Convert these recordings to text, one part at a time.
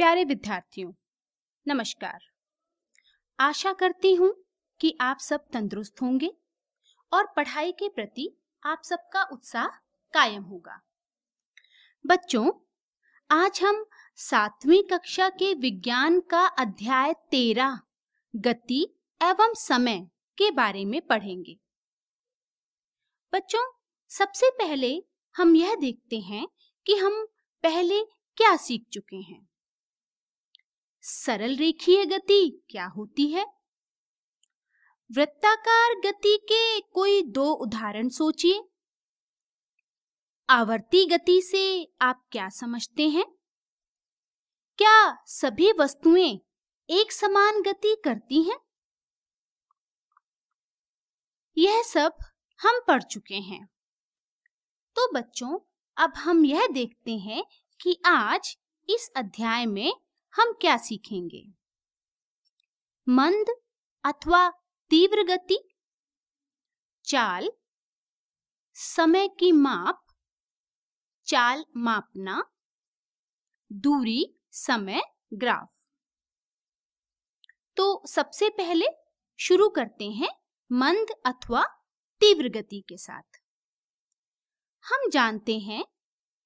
प्यारे विद्यार्थियों नमस्कार आशा करती हूँ कि आप सब तंदुरुस्त होंगे और पढ़ाई के प्रति आप सबका उत्साह कायम होगा बच्चों आज हम सातवीं कक्षा के विज्ञान का अध्याय तेरा गति एवं समय के बारे में पढ़ेंगे बच्चों सबसे पहले हम यह देखते हैं कि हम पहले क्या सीख चुके हैं सरल रेखीय गति क्या होती है वृत्ताकार गति के कोई दो उदाहरण सोचिए आवर्ती गति से आप क्या समझते हैं क्या सभी वस्तुएं एक समान गति करती हैं यह सब हम पढ़ चुके हैं तो बच्चों अब हम यह देखते हैं कि आज इस अध्याय में हम क्या सीखेंगे मंद अथवा तीव्र गति चाल समय की माप चाल मापना दूरी समय ग्राफ तो सबसे पहले शुरू करते हैं मंद अथवा तीव्र गति के साथ हम जानते हैं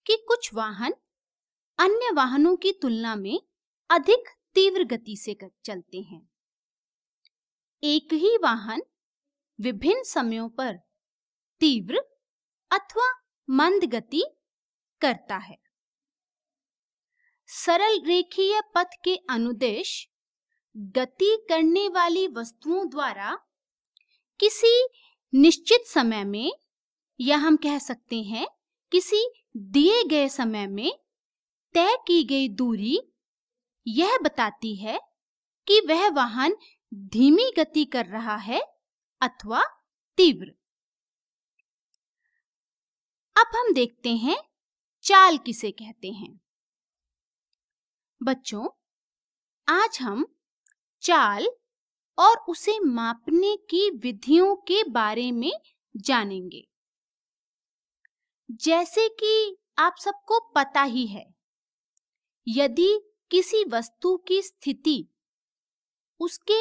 कि कुछ वाहन अन्य वाहनों की तुलना में अधिक तीव्र गति से चलते हैं एक ही वाहन विभिन्न समयों पर तीव्र अथवा मंद गति करता है सरल रेखीय पथ के अनुदेश गति करने वाली वस्तुओं द्वारा किसी निश्चित समय में या हम कह सकते हैं किसी दिए गए समय में तय की गई दूरी यह बताती है कि वह वाहन धीमी गति कर रहा है अथवा तीव्र अब हम देखते हैं चाल किसे कहते हैं बच्चों आज हम चाल और उसे मापने की विधियों के बारे में जानेंगे जैसे कि आप सबको पता ही है यदि किसी वस्तु की स्थिति उसके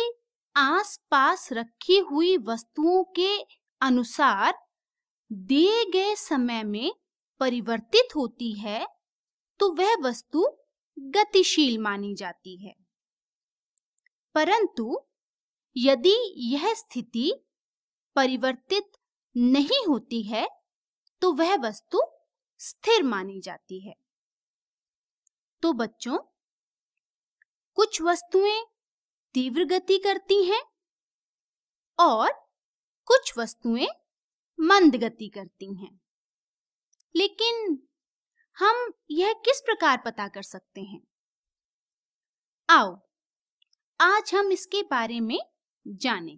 आसपास रखी हुई वस्तुओं के अनुसार दिए गए समय में परिवर्तित होती है तो वह वस्तु गतिशील मानी जाती है परंतु यदि यह स्थिति परिवर्तित नहीं होती है तो वह वस्तु स्थिर मानी जाती है तो बच्चों कुछ वस्तुएं तीव्र गति करती हैं और कुछ वस्तुएं मंद गति करती हैं लेकिन हम यह किस प्रकार पता कर सकते हैं आओ आज हम इसके बारे में जानें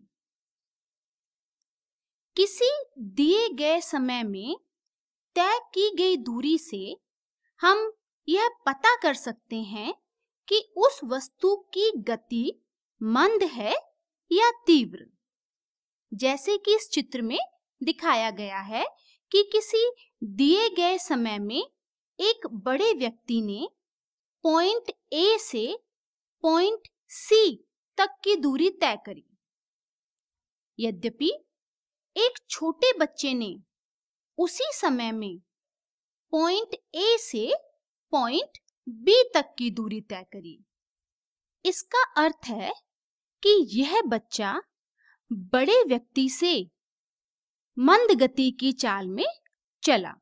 किसी दिए गए समय में तय की गई दूरी से हम यह पता कर सकते हैं कि उस वस्तु की गति मंद है या तीव्र जैसे कि इस चित्र में दिखाया गया है कि किसी दिए गए समय में एक बड़े व्यक्ति ने पॉइंट ए से पॉइंट सी तक की दूरी तय करी यद्यपि एक छोटे बच्चे ने उसी समय में पॉइंट ए से पॉइंट बी तक की दूरी तय करी इसका अर्थ है कि यह बच्चा बड़े व्यक्ति से मंद गति की चाल में चला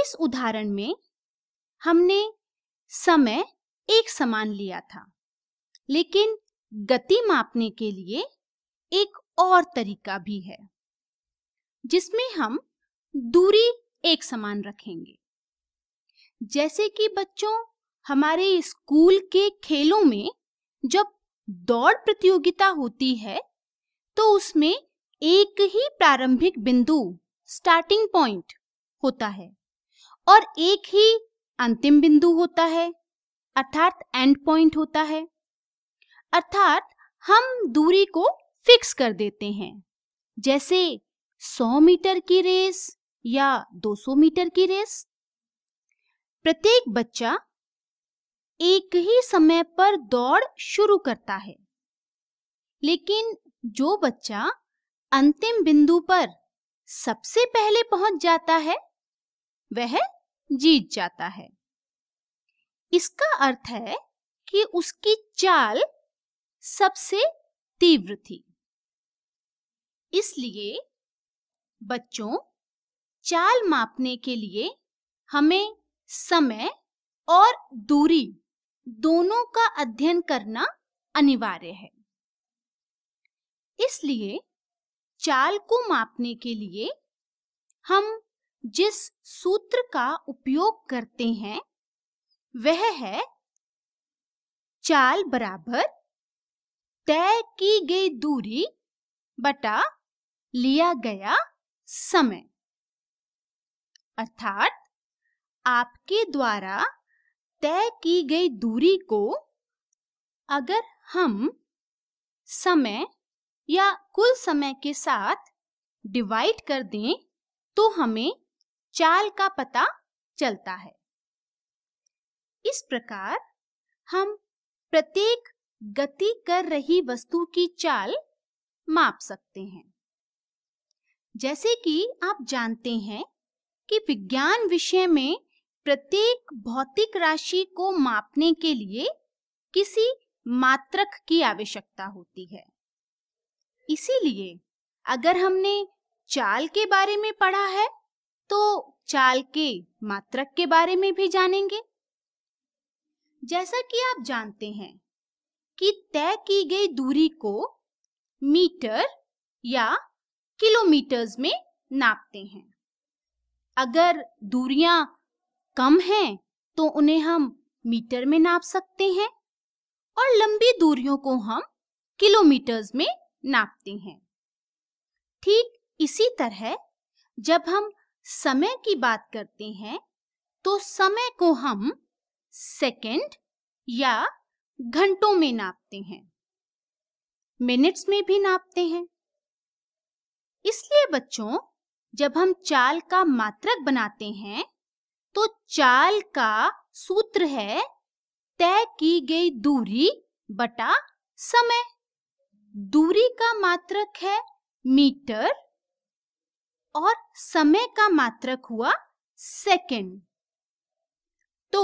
इस उदाहरण में हमने समय एक समान लिया था लेकिन गति मापने के लिए एक और तरीका भी है जिसमें हम दूरी एक समान रखेंगे जैसे कि बच्चों हमारे स्कूल के खेलों में जब दौड़ प्रतियोगिता होती है तो उसमें एक ही प्रारंभिक बिंदु स्टार्टिंग पॉइंट होता है और एक ही अंतिम बिंदु होता है अर्थात एंड पॉइंट होता है अर्थात हम दूरी को फिक्स कर देते हैं जैसे 100 मीटर की रेस या 200 मीटर की रेस प्रत्येक बच्चा एक ही समय पर दौड़ शुरू करता है लेकिन जो बच्चा अंतिम बिंदु पर सबसे पहले पहुंच जाता है वह जीत जाता है इसका अर्थ है कि उसकी चाल सबसे तीव्र थी इसलिए बच्चों चाल मापने के लिए हमें समय और दूरी दोनों का अध्ययन करना अनिवार्य है इसलिए चाल को मापने के लिए हम जिस सूत्र का उपयोग करते हैं वह है चाल बराबर तय की गई दूरी बटा लिया गया समय अर्थात आपके द्वारा तय की गई दूरी को अगर हम समय या कुल समय के साथ डिवाइड कर दें तो हमें चाल का पता चलता है इस प्रकार हम प्रत्येक गति कर रही वस्तु की चाल माप सकते हैं जैसे कि आप जानते हैं कि विज्ञान विषय में प्रत्येक भौतिक राशि को मापने के लिए किसी मात्रक की आवश्यकता होती है इसीलिए अगर हमने चाल के बारे में पढ़ा है तो चाल के मात्रक के बारे में भी जानेंगे जैसा कि आप जानते हैं कि तय की गई दूरी को मीटर या किलोमीटर्स में नापते हैं अगर दूरियां कम हैं तो उन्हें हम मीटर में नाप सकते हैं और लंबी दूरियों को हम किलोमीटर्स में नापते हैं ठीक इसी तरह जब हम समय की बात करते हैं तो समय को हम सेकंड या घंटों में नापते हैं मिनट्स में भी नापते हैं इसलिए बच्चों जब हम चाल का मात्रक बनाते हैं तो चाल का सूत्र है तय की गई दूरी बटा समय दूरी का मात्रक है मीटर और समय का मात्रक हुआ सेकंड तो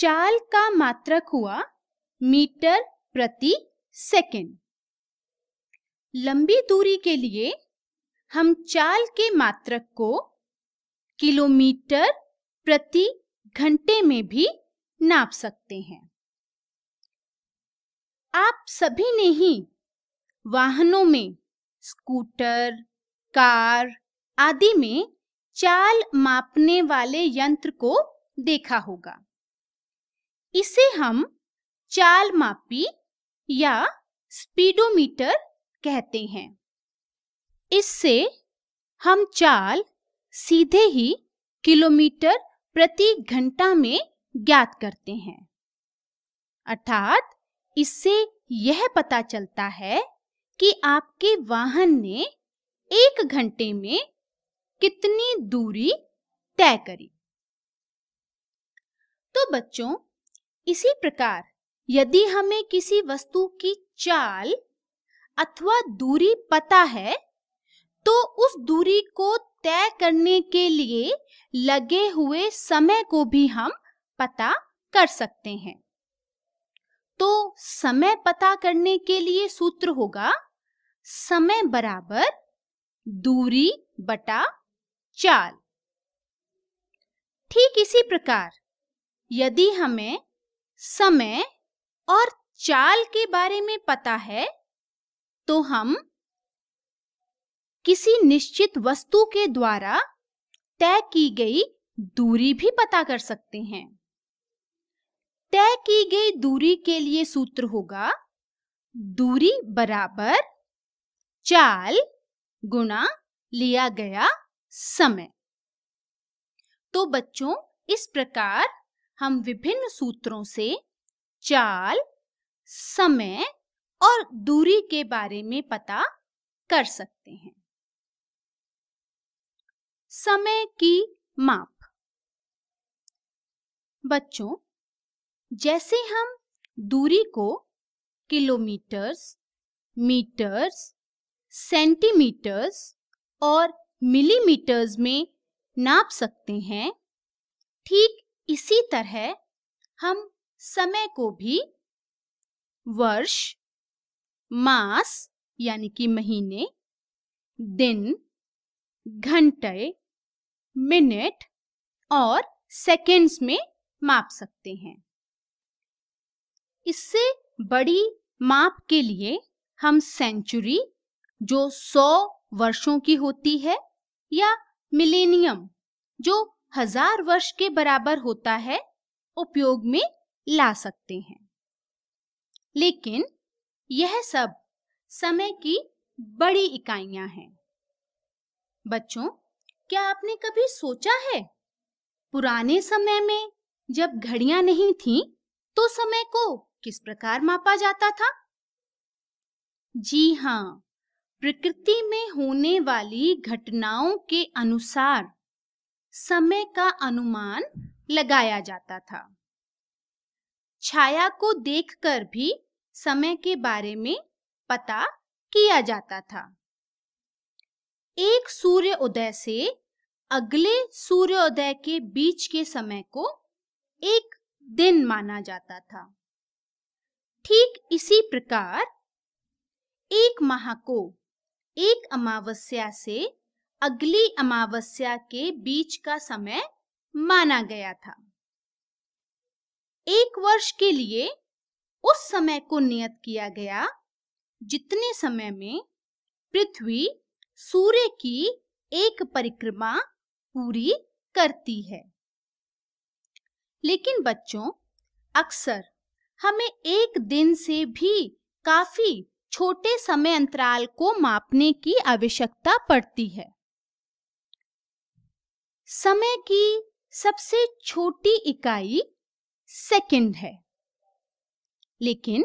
चाल का मात्रक हुआ मीटर प्रति सेकंड लंबी दूरी के लिए हम चाल के मात्रक को किलोमीटर प्रति घंटे में भी नाप सकते हैं आप सभी ने ही वाहनों में स्कूटर कार आदि में चाल मापने वाले यंत्र को देखा होगा इसे हम चाल मापी या स्पीडोमीटर कहते हैं इससे हम चाल सीधे ही किलोमीटर प्रति घंटा में ज्ञात करते हैं अर्थात इससे यह पता चलता है कि आपके वाहन ने एक घंटे में कितनी दूरी तय करी तो बच्चों इसी प्रकार यदि हमें किसी वस्तु की चाल अथवा दूरी पता है तो उस दूरी को तय करने के लिए लगे हुए समय को भी हम पता कर सकते हैं तो समय पता करने के लिए सूत्र होगा समय बराबर दूरी बटा चाल ठीक इसी प्रकार यदि हमें समय और चाल के बारे में पता है तो हम किसी निश्चित वस्तु के द्वारा तय की गई दूरी भी पता कर सकते हैं तय की गई दूरी के लिए सूत्र होगा दूरी बराबर चाल गुणा लिया गया समय तो बच्चों इस प्रकार हम विभिन्न सूत्रों से चाल समय और दूरी के बारे में पता कर सकते हैं समय की माप बच्चों जैसे हम दूरी को किलोमीटर्स मीटर्स सेंटीमीटर्स और मिलीमीटर्स में नाप सकते हैं ठीक इसी तरह हम समय को भी वर्ष मास यानी कि महीने दिन घंटे मिनट और सेकेंड्स में माप सकते हैं इससे बड़ी माप के लिए हम सेंचुरी जो सौ वर्षों की होती है या मिलेनियम जो हजार वर्ष के बराबर होता है उपयोग में ला सकते हैं लेकिन यह सब समय की बड़ी इकाइयां हैं बच्चों क्या आपने कभी सोचा है पुराने समय में जब घड़ियां नहीं थीं, तो समय को किस प्रकार मापा जाता था जी हाँ प्रकृति में होने वाली घटनाओं के अनुसार समय का अनुमान लगाया जाता था छाया को देखकर भी समय के बारे में पता किया जाता था एक सूर्य उदय से अगले सूर्योदय के बीच के समय को एक दिन माना जाता था ठीक इसी प्रकार एक माह को एक अमावस्या से अगली अमावस्या के बीच का समय माना गया था एक वर्ष के लिए उस समय को नियत किया गया जितने समय में पृथ्वी सूर्य की एक परिक्रमा पूरी करती है लेकिन बच्चों अक्सर हमें एक दिन से भी काफी छोटे समय अंतराल को मापने की आवश्यकता पड़ती है समय की सबसे छोटी इकाई सेकंड है लेकिन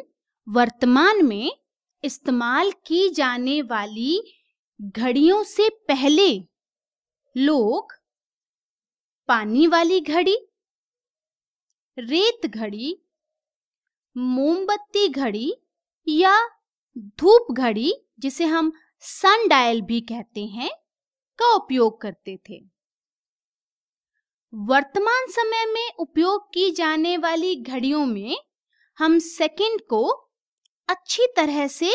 वर्तमान में इस्तेमाल की जाने वाली घड़ियों से पहले लोग पानी वाली घड़ी रेत घड़ी मोमबत्ती घड़ी या धूप घड़ी जिसे हम सन डायल भी कहते हैं का उपयोग करते थे वर्तमान समय में उपयोग की जाने वाली घड़ियों में हम सेकंड को अच्छी तरह से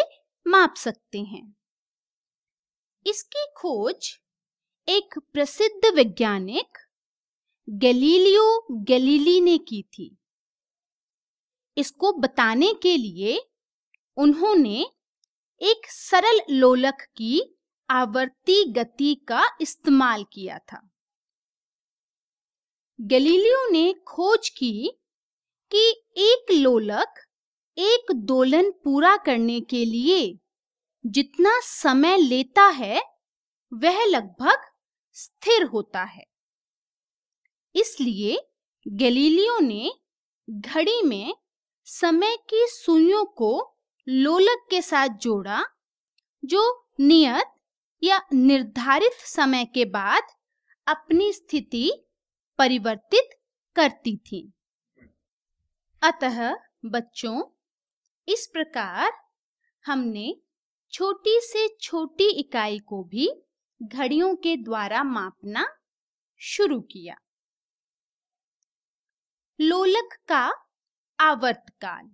माप सकते हैं इसकी खोज एक प्रसिद्ध वैज्ञानिक गैलीलियो गैलीली ने की थी इसको बताने के लिए उन्होंने एक सरल लोलक की आवर्ती गति का इस्तेमाल किया था गैलीलियो ने खोज की कि एक लोलक एक दोलन पूरा करने के लिए जितना समय लेता है वह लगभग स्थिर होता है इसलिए गैलीलियो ने घड़ी में समय की सुइयों को लोलक के साथ जोड़ा जो नियत या निर्धारित समय के बाद अपनी स्थिति परिवर्तित करती थी अतः बच्चों इस प्रकार हमने छोटी से छोटी इकाई को भी घड़ियों के द्वारा मापना शुरू किया लोलक का आवर्तकाल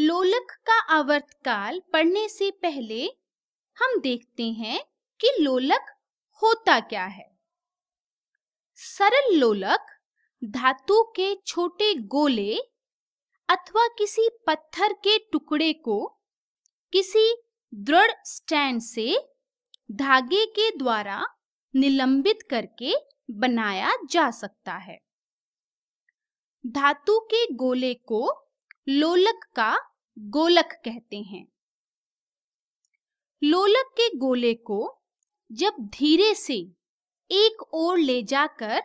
लोलक का आवर्तकाल पढ़ने से पहले हम देखते हैं कि लोलक होता क्या है सरल लोलक धातु के छोटे गोले अथवा किसी पत्थर के टुकड़े को किसी दृढ़ स्टैंड से धागे के द्वारा निलंबित करके बनाया जा सकता है धातु के गोले को लोलक का गोलक कहते हैं लोलक के गोले को जब धीरे से एक ओर ले जाकर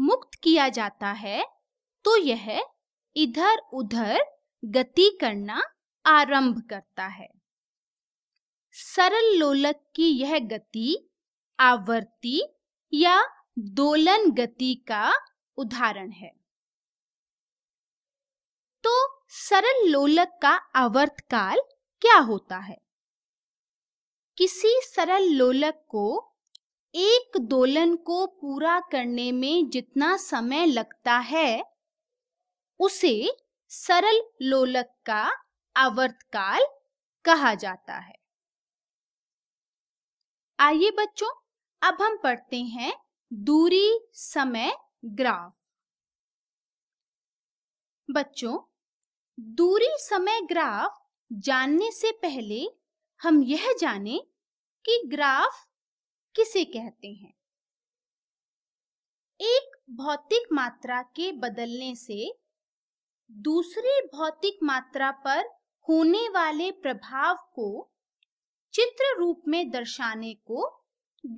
मुक्त किया जाता है तो यह इधर उधर गति करना आरंभ करता है सरल लोलक की यह गति आवर्ती या दोलन गति का उदाहरण है तो सरल लोलक का आवर्त काल क्या होता है किसी सरल लोलक को एक दोलन को पूरा करने में जितना समय लगता है उसे सरल लोलक का आवर्त काल कहा जाता है आइए बच्चों अब हम पढ़ते हैं दूरी समय ग्राफ बच्चों दूरी समय ग्राफ जानने से पहले हम यह जाने कि ग्राफ किसे कहते हैं एक भौतिक मात्रा के बदलने से दूसरी भौतिक मात्रा पर होने वाले प्रभाव को चित्र रूप में दर्शाने को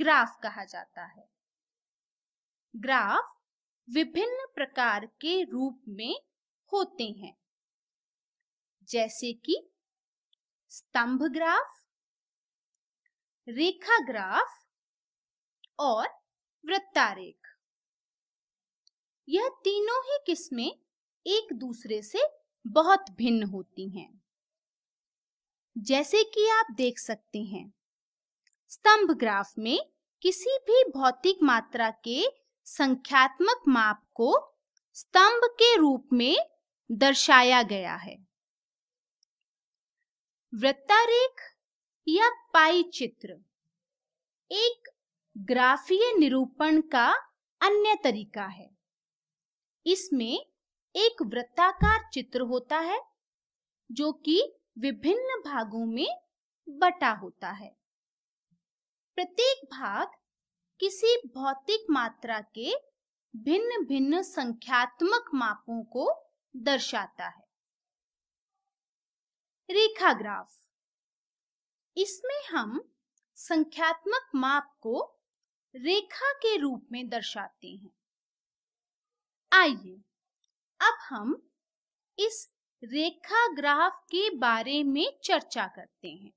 ग्राफ कहा जाता है ग्राफ विभिन्न प्रकार के रूप में होते हैं जैसे कि स्तंभ ग्राफ रेखा ग्राफ और वृत्तारेख यह तीनों ही किस्में एक दूसरे से बहुत भिन्न होती हैं जैसे कि आप देख सकते हैं स्तंभ ग्राफ में किसी भी भौतिक मात्रा के संख्यात्मक माप को स्तंभ के रूप में दर्शाया गया है वृत्तारेख या पाई चित्र एक ग्राफीय निरूपण का अन्य तरीका है इसमें एक वृत्ताकार चित्र होता है जो कि विभिन्न भागों में बटा होता है प्रत्येक भाग किसी भौतिक मात्रा के भिन्न भिन्न संख्यात्मक मापों को दर्शाता है रेखा ग्राफ इसमें हम संख्यात्मक माप को रेखा के रूप में दर्शाते हैं आइए अब हम इस रेखा ग्राफ के बारे में चर्चा करते हैं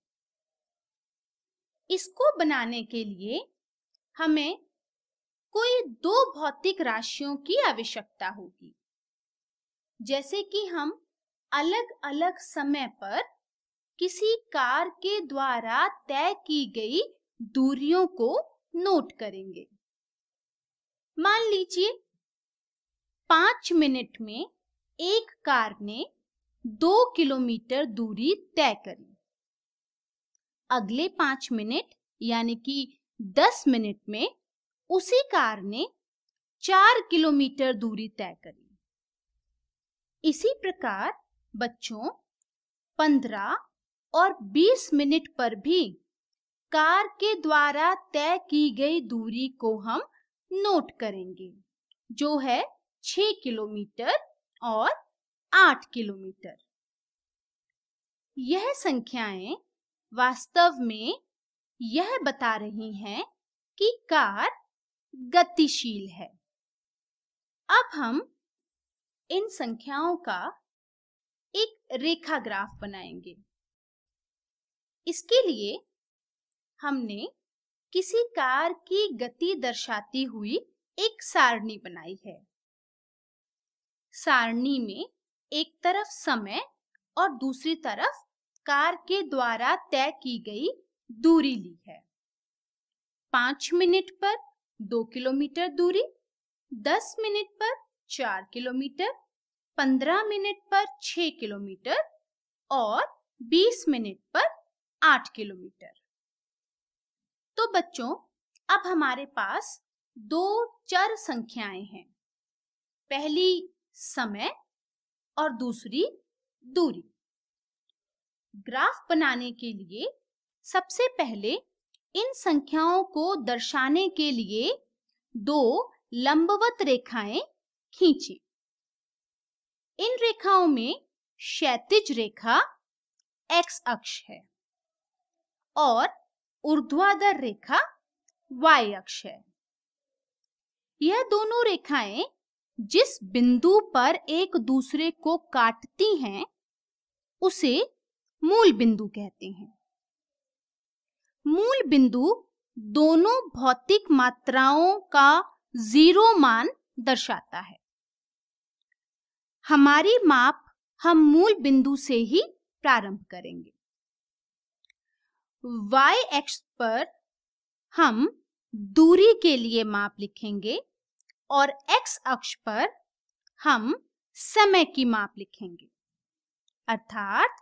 इसको बनाने के लिए हमें कोई दो भौतिक राशियों की आवश्यकता होगी जैसे कि हम अलग अलग समय पर किसी कार के द्वारा तय की गई दूरियों को नोट करेंगे मान लीजिए पांच मिनट में एक कार ने दो किलोमीटर दूरी तय करी अगले पांच मिनट यानी कि दस मिनट में उसी कार ने चार किलोमीटर दूरी तय करी इसी प्रकार बच्चों 15 और 20 मिनट पर भी कार के द्वारा तय की गई दूरी को हम नोट करेंगे जो है 6 किलोमीटर और 8 किलोमीटर यह संख्याएं वास्तव में यह बता रही हैं कि कार गतिशील है अब हम इन संख्याओं का एक रेखा ग्राफ बनाएंगे इसके लिए हमने किसी कार की गति दर्शाती हुई एक सारणी बनाई है सारणी में एक तरफ समय और दूसरी तरफ कार के द्वारा तय की गई दूरी ली है पांच मिनट पर दो किलोमीटर दूरी दस मिनट पर चार किलोमीटर पंद्रह मिनट पर छ किलोमीटर और बीस मिनट पर आठ किलोमीटर तो बच्चों अब हमारे पास दो चर संख्याएं हैं पहली समय और दूसरी दूरी ग्राफ बनाने के लिए सबसे पहले इन संख्याओं को दर्शाने के लिए दो लंबवत रेखाएं खींचें इन रेखाओं में क्षैतिज रेखा एक्स अक्ष है और ऊर्ध्वाधर रेखा y अक्ष है यह दोनों रेखाएं जिस बिंदु पर एक दूसरे को काटती हैं उसे मूल बिंदु कहते हैं मूल बिंदु दोनों भौतिक मात्राओं का जीरो मान दर्शाता है हमारी माप हम मूल बिंदु से ही प्रारंभ करेंगे y एक्स पर हम दूरी के लिए माप लिखेंगे और x अक्ष पर हम समय की माप लिखेंगे अर्थात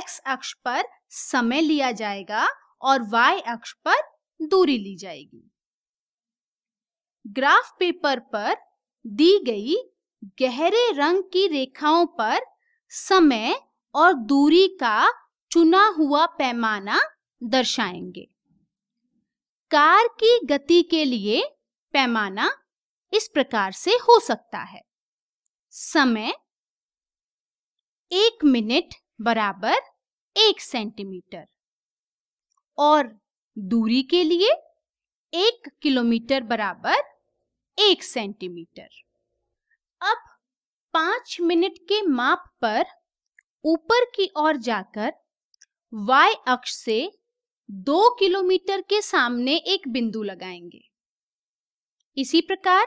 x अक्ष पर समय लिया जाएगा और y अक्ष पर दूरी ली जाएगी ग्राफ पेपर पर दी गई गहरे रंग की रेखाओं पर समय और दूरी का चुना हुआ पैमाना दर्शाएंगे कार की गति के लिए पैमाना इस प्रकार से हो सकता है समय एक मिनट बराबर एक सेंटीमीटर और दूरी के लिए एक किलोमीटर बराबर एक सेंटीमीटर अब पांच मिनट के माप पर ऊपर की ओर जाकर y अक्ष से दो किलोमीटर के सामने एक बिंदु लगाएंगे इसी प्रकार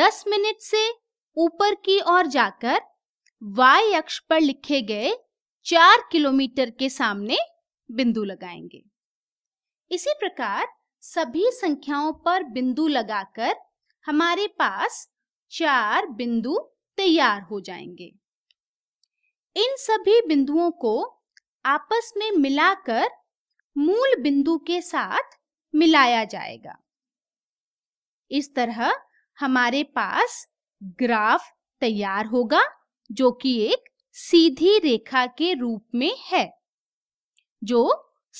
दस मिनट से ऊपर की ओर जाकर y अक्ष पर लिखे गए चार किलोमीटर के सामने बिंदु लगाएंगे इसी प्रकार सभी संख्याओं पर बिंदु लगाकर हमारे पास चार बिंदु तैयार हो जाएंगे इन सभी बिंदुओं को आपस में मिलाकर मूल बिंदु के साथ मिलाया जाएगा इस तरह हमारे पास ग्राफ तैयार होगा जो कि एक सीधी रेखा के रूप में है जो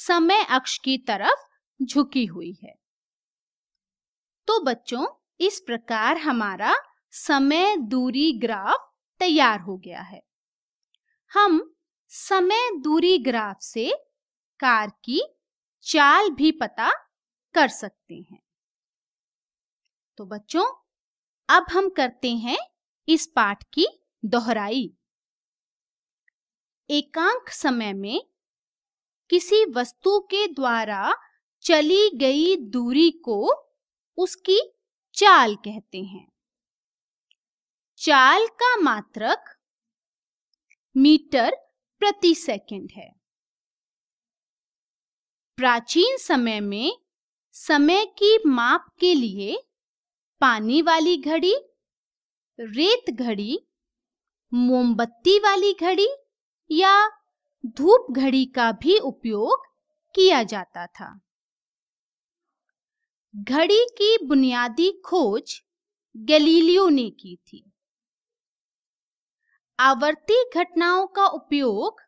समय अक्ष की तरफ झुकी हुई है तो बच्चों इस प्रकार हमारा समय दूरी ग्राफ तैयार हो गया है हम समय दूरी ग्राफ से कार की चाल भी पता कर सकते हैं तो बच्चों अब हम करते हैं इस पाठ की दोहराई एकांक समय में किसी वस्तु के द्वारा चली गई दूरी को उसकी चाल कहते हैं चाल का मात्रक मीटर प्रति सेकंड है प्राचीन समय में समय की माप के लिए पानी वाली घड़ी रेत घड़ी मोमबत्ती वाली घड़ी या धूप घड़ी का भी उपयोग किया जाता था घड़ी की बुनियादी खोज गैलीलियो ने की थी आवर्ती घटनाओं का उपयोग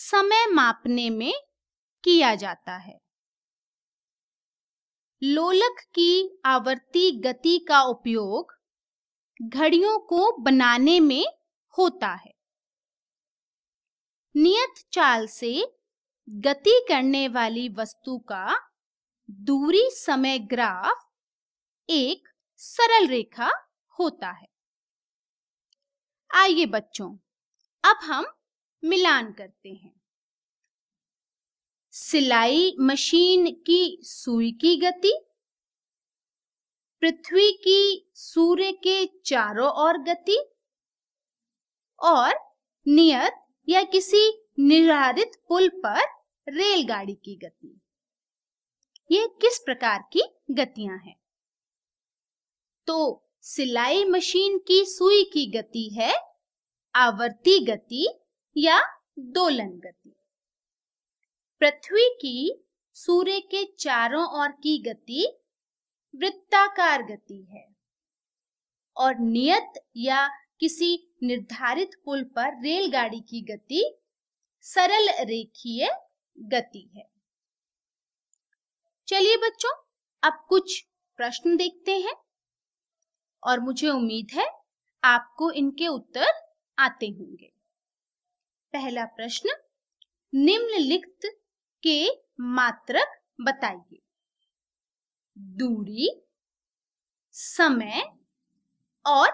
समय मापने में किया जाता है लोलक की आवर्ती गति का उपयोग घड़ियों को बनाने में होता है नियत चाल से गति करने वाली वस्तु का दूरी समय ग्राफ एक सरल रेखा होता है आइए बच्चों अब हम मिलान करते हैं सिलाई मशीन की सुई की गति पृथ्वी की सूर्य के चारों ओर गति और नियत या किसी निर्धारित पुल पर रेलगाड़ी की गति ये किस प्रकार की गतियां हैं तो सिलाई मशीन की सुई की गति है आवर्ती गति या दोलन गति पृथ्वी की सूर्य के चारों ओर की गति वृत्ताकार गति है और नियत या किसी निर्धारित पुल पर रेलगाड़ी की गति सरल रेखीय गति है चलिए बच्चों अब कुछ प्रश्न देखते हैं और मुझे उम्मीद है आपको इनके उत्तर आते होंगे पहला प्रश्न निम्नलिखित के मात्रक बताइए दूरी समय और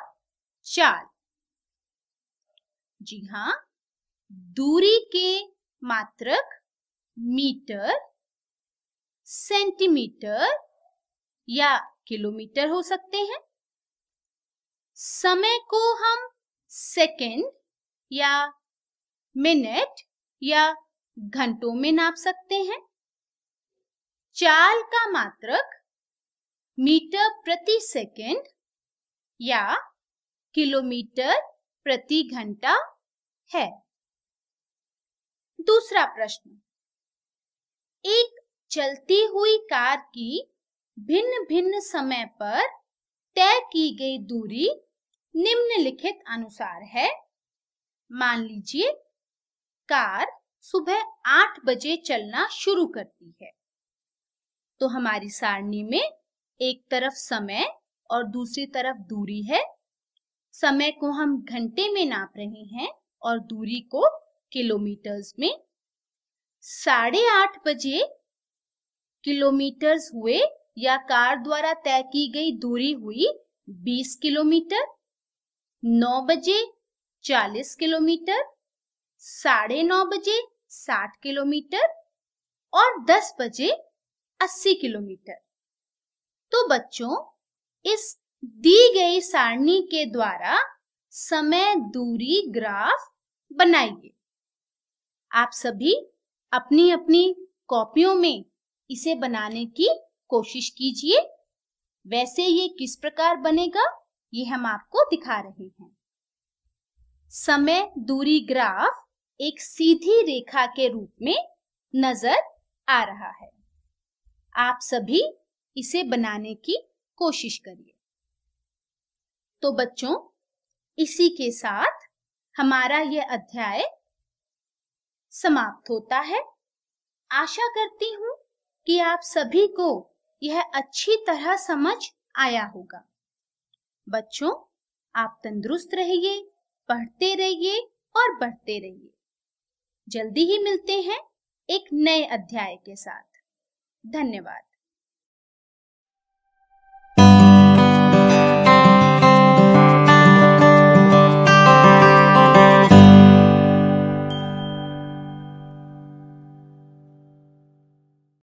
चाल जी हां दूरी के मात्रक मीटर सेंटीमीटर या किलोमीटर हो सकते हैं समय को हम सेकेंड या मिनट या घंटों में नाप सकते हैं चाल का मात्रक मीटर प्रति सेकेंड या किलोमीटर प्रति घंटा है दूसरा प्रश्न एक चलती हुई कार की भिन्न भिन्न समय पर तय की गई दूरी निम्नलिखित अनुसार है मान लीजिए कार सुबह आठ बजे चलना शुरू करती है तो हमारी सारणी में एक तरफ समय और दूसरी तरफ दूरी है समय को हम घंटे में नाप रहे हैं और दूरी को किलोमीटर्स में साढ़े आठ बजे किलोमीटर्स हुए या कार द्वारा तय की गई दूरी हुई 20 किलोमीटर नौ बजे चालीस किलोमीटर साढ़े नौ बजे साठ किलोमीटर और दस बजे अस्सी किलोमीटर तो बच्चों इस दी गई सारणी के द्वारा समय दूरी ग्राफ बनाइए आप सभी अपनी अपनी कॉपियों में इसे बनाने की कोशिश कीजिए वैसे ये किस प्रकार बनेगा ये हम आपको दिखा रहे हैं समय दूरी ग्राफ एक सीधी रेखा के रूप में नजर आ रहा है आप सभी इसे बनाने की कोशिश करिए तो बच्चों इसी के साथ हमारा यह अध्याय समाप्त होता है आशा करती हूँ कि आप सभी को यह अच्छी तरह समझ आया होगा बच्चों आप तंदुरुस्त रहिए पढ़ते रहिए और बढ़ते रहिए जल्दी ही मिलते हैं एक नए अध्याय के साथ धन्यवाद